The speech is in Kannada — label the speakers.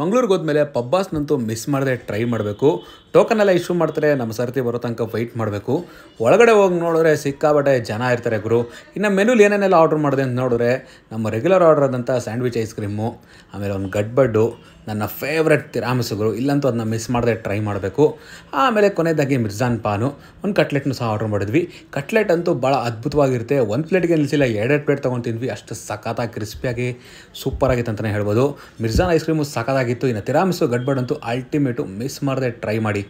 Speaker 1: ಮಂಗಳೂರಿಗೆ ಹೋದ್ಮೇಲೆ ಪಬ್ಬಾಸ್ನಂತೂ ಮಿಸ್ ಮಾಡದೆ ಟ್ರೈ ಮಾಡಬೇಕು ಟೋಕನೆಲ್ಲ ಇಶ್ಯೂ ಮಾಡ್ತಾರೆ ನಮ್ಮ ಸರ್ತಿ ಬರೋ ತನಕ ವೆಯ್ಟ್ ಮಾಡಬೇಕು ಒಳಗಡೆ ಹೋಗಿ ನೋಡಿದ್ರೆ ಸಿಕ್ಕಾಬಟ್ಟೆ ಜನ ಇರ್ತಾರೆ ಗುರು ಇನ್ನು ಮೆನುಲಿ ಏನೇನೆಲ್ಲ ಆರ್ಡ್ರ್ ಮಾಡಿದೆ ಅಂತ ನೋಡಿದ್ರೆ ನಮ್ಮ ರೆಗ್ಯುಲರ್ ಆರ್ಡರ್ ಆದಂಥ ಸ್ಯಾಂಡ್ವಿಚ್ ಐಸ್ ಕ್ರೀಮು ಆಮೇಲೆ ಒಂದು ಗಡ್ಬಡ್ಡು ನನ್ನ ಫೇವ್ರೆಟ್ ತಿರಾಮಿಸುಗಳು ಇಲ್ಲಂತೂ ಅದನ್ನ ಮಿಸ್ ಮಾಡದೆ ಟ್ರೈ ಮಾಡಬೇಕು ಆಮೇಲೆ ಕೊನೆಯದಾಗಿ ಮಿರ್ಜಾನ್ ಪಾನು ಒಂದು ಕಟ್ಲೆಟ್ನು ಸಹ ಆರ್ಡರ್ ಮಾಡಿದ್ವಿ ಕಟ್ಲೆಟ್ ಅಂತೂ ಭಾಳ ಅದ್ಭುತವಾಗಿರುತ್ತೆ ಒಂದು ಪ್ಲೇಟ್ಗೆ ನಿಲ್ಲಿಸಿಲ್ಲ ಎರಡೆರಡು ಪ್ಲೇಟ್ ತೊಗೊಂತಿದ್ವಿ ಅಷ್ಟು ಸಖತ್ತಾಗಿ ಕ್ರಿಸ್ಪಿಯಾಗಿ ಸೂಪರಾಗಿತ್ತು ಅಂತಲೇ ಹೇಳ್ಬೋದು ಮಿರ್ಜಾನ್ ಐಸ್ ಕ್ರೀಮು ಸಖತ್ತಾಗಿತ್ತು ಇನ್ನು ತಿರಾಮಿಸು ಗಡ್ಬಡ್ ಅಂತೂ ಅಲ್ಟಿಮೇಟು ಮಿಸ್ ಮಾಡದೆ ಟ್ರೈ ಮಾಡಿ